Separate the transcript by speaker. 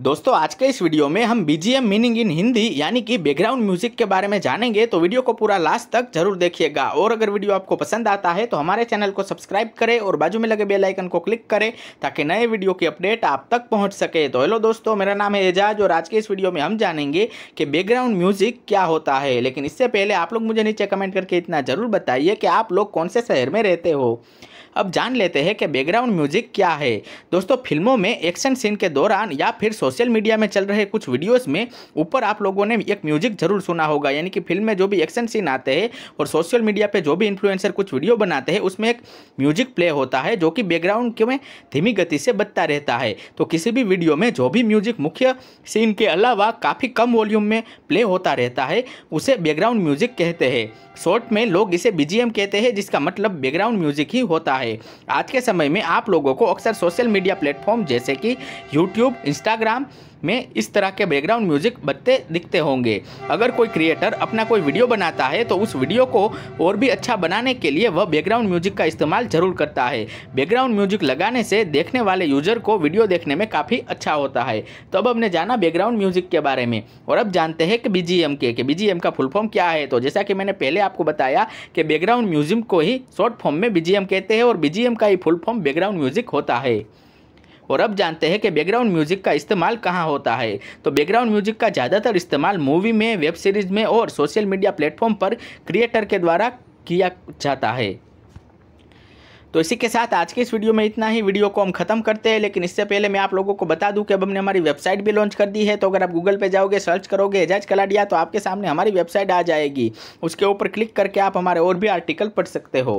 Speaker 1: दोस्तों आज के इस वीडियो में हम बीजीएम मीनिंग इन हिंदी यानी कि बैकग्राउंड म्यूजिक के बारे में जानेंगे तो वीडियो को पूरा लास्ट तक जरूर देखिएगा और अगर वीडियो आपको पसंद आता है तो हमारे चैनल को सब्सक्राइब करें और बाजू में लगे बेल आइकन को क्लिक करें ताकि नए वीडियो की अपडेट आप तक पहुंच सके तो हेलो दोस्तों मेरा नाम है एजाज और आज के इस वीडियो में हम जानेंगे कि बैकग्राउंड म्यूजिक क्या होता है लेकिन इससे पहले आप लोग मुझे नीचे कमेंट करके इतना जरूर बताइए कि आप लोग कौन से शहर में रहते हो अब जान लेते हैं कि बैकग्राउंड म्यूजिक क्या है दोस्तों फिल्मों में एक्शन सीन के दौरान या फिर सोशल मीडिया में चल रहे कुछ वीडियोस में ऊपर आप लोगों ने एक म्यूजिक जरूर सुना होगा यानी कि फिल्म में जो भी एक्शन सीन आते हैं और सोशल मीडिया पर जो भी इन्फ्लुएंसर कुछ वीडियो बनाते हैं उसमें एक म्यूजिक प्ले होता है जो कि बैकग्राउंड में धीमी गति से बचता रहता है तो किसी भी वीडियो में जो भी म्यूजिक मुख्य सीन के अलावा काफ़ी कम वॉल्यूम में प्ले होता रहता है उसे बैकग्राउंड म्यूजिक कहते हैं शॉर्ट में लोग इसे बीजीएम कहते हैं जिसका मतलब बैकग्राउंड म्यूजिक ही होता है है आज के समय में आप लोगों को अक्सर सोशल मीडिया प्लेटफॉर्म जैसे कि यूट्यूब इंस्टाग्राम में इस तरह के बैकग्राउंड म्यूजिक बजते दिखते होंगे अगर कोई क्रिएटर अपना कोई वीडियो बनाता है तो उस वीडियो को और भी अच्छा बनाने के लिए वह बैकग्राउंड म्यूजिक का इस्तेमाल जरूर करता है बैकग्राउंड म्यूजिक लगाने से देखने वाले यूजर को वीडियो देखने में काफ़ी अच्छा होता है तो अब हमने जाना बैकग्राउंड म्यूजिक के बारे में और अब जानते हैं कि बी के कि बी का फुल फॉर्म क्या है तो जैसा कि मैंने पहले आपको बताया कि बैकग्राउंड म्यूजिक को ही शॉर्ट फॉर्म में बी कहते हैं और बीजीएम का ही फुल फॉर्म बैकग्राउंड म्यूजिक होता है और अब जानते हैं कि बैकग्राउंड म्यूजिक का इस्तेमाल कहाँ होता है तो बैकग्राउंड म्यूजिक का ज़्यादातर इस्तेमाल मूवी में वेब सीरीज में और सोशल मीडिया प्लेटफॉर्म पर क्रिएटर के द्वारा किया जाता है तो इसी के साथ आज के इस वीडियो में इतना ही वीडियो को हम खत्म करते हैं लेकिन इससे पहले मैं आप लोगों को बता दूं कि अब हमने हमारी वेबसाइट भी लॉन्च कर दी है तो अगर आप गूगल पे जाओगे सर्च करोगे एजाज कलाडिया तो आपके सामने हमारी वेबसाइट आ जाएगी उसके ऊपर क्लिक करके आप हमारे और भी आर्टिकल पढ़ सकते हो